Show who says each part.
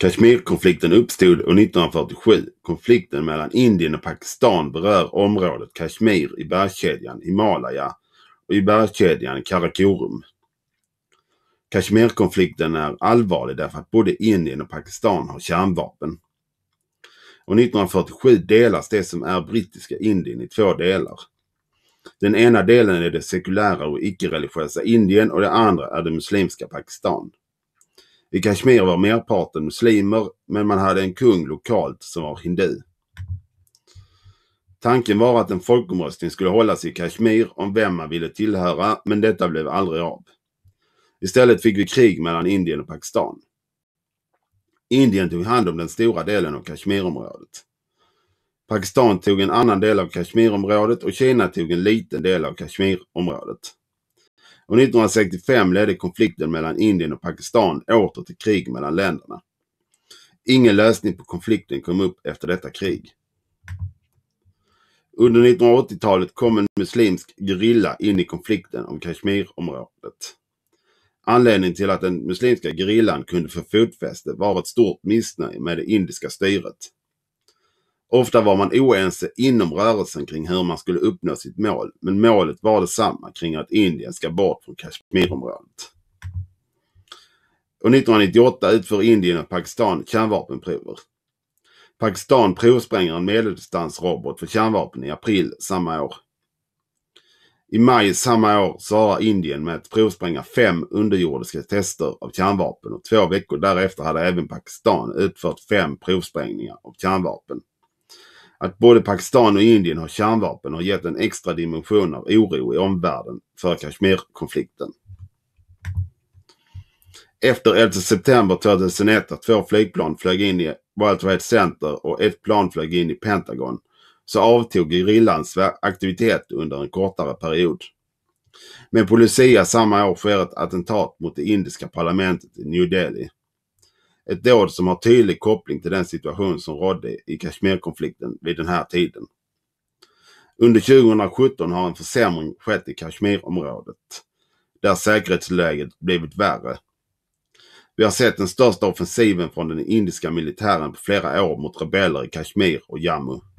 Speaker 1: Kashmirkonflikten uppstod år 1947. Konflikten mellan Indien och Pakistan berör området Kashmir i bergskedjan Himalaya och i bergskedjan Karakorum. Kashmirkonflikten är allvarlig därför att både Indien och Pakistan har kärnvapen. År 1947 delas det som är brittiska Indien i två delar. Den ena delen är det sekulära och icke-religiösa Indien och den andra är det muslimska Pakistan. I Kashmir var merparten muslimer men man hade en kung lokalt som var hindu. Tanken var att en folkomröstning skulle hållas i Kashmir om vem man ville tillhöra men detta blev aldrig av. Istället fick vi krig mellan Indien och Pakistan. Indien tog hand om den stora delen av Kashmirområdet. Pakistan tog en annan del av Kashmirområdet och Kina tog en liten del av Kashmirområdet och 1965 ledde konflikten mellan Indien och Pakistan åter till krig mellan länderna. Ingen lösning på konflikten kom upp efter detta krig. Under 1980-talet kom en muslimsk gerilla in i konflikten om Kashmirområdet. Anledningen till att den muslimska gerillan kunde få fotfäste var ett stort missnöje med det indiska styret. Ofta var man oense inom rörelsen kring hur man skulle uppnå sitt mål, men målet var detsamma kring att Indien ska bort från Kashmirområdet. Och 1998 utför Indien och Pakistan kärnvapenprover. Pakistan provspränger en medeldistansrobot för kärnvapen i april samma år. I maj samma år svarar Indien med att provspränga fem underjordiska tester av kärnvapen och två veckor därefter hade även Pakistan utfört fem provsprängningar av kärnvapen att både Pakistan och Indien har kärnvapen har gett en extra dimension av oro i omvärlden för Kashmirkonflikten. Efter 11 september 2001 att två flygplan flög in i World Trade Center och ett plan flög in i Pentagon så avtog gerillans aktivitet under en kortare period. Men på Lucia samma år sker ett attentat mot det indiska parlamentet i New Delhi. Ett dåd som har tydlig koppling till den situation som rådde i Kashmirkonflikten vid den här tiden. Under 2017 har en försämring skett i Kashmirområdet, där säkerhetsläget blivit värre. Vi har sett den största offensiven från den indiska militären på flera år mot rebeller i Kashmir och Jammu.